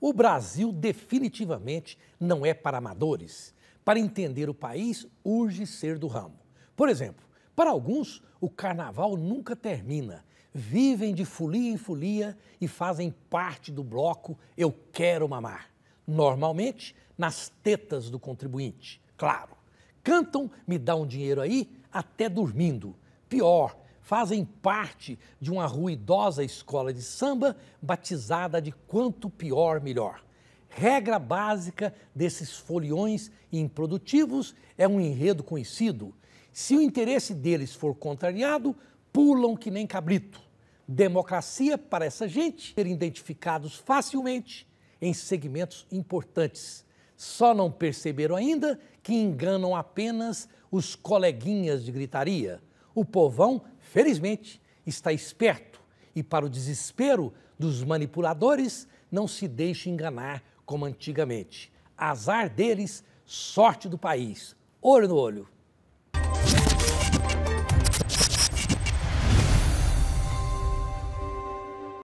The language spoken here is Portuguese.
O Brasil definitivamente não é para amadores. Para entender o país, urge ser do ramo. Por exemplo, para alguns, o carnaval nunca termina. Vivem de folia em folia e fazem parte do bloco Eu Quero Mamar. Normalmente, nas tetas do contribuinte, claro. Cantam Me Dá um Dinheiro Aí até dormindo. Pior, fazem parte de uma ruidosa escola de samba batizada de Quanto Pior Melhor. Regra básica desses foliões improdutivos é um enredo conhecido. Se o interesse deles for contrariado, pulam que nem cabrito. Democracia, para essa gente, ser identificados facilmente em segmentos importantes. Só não perceberam ainda que enganam apenas os coleguinhas de gritaria. O povão, felizmente, está esperto e, para o desespero dos manipuladores, não se deixa enganar como antigamente. Azar deles, sorte do país. Olho no olho.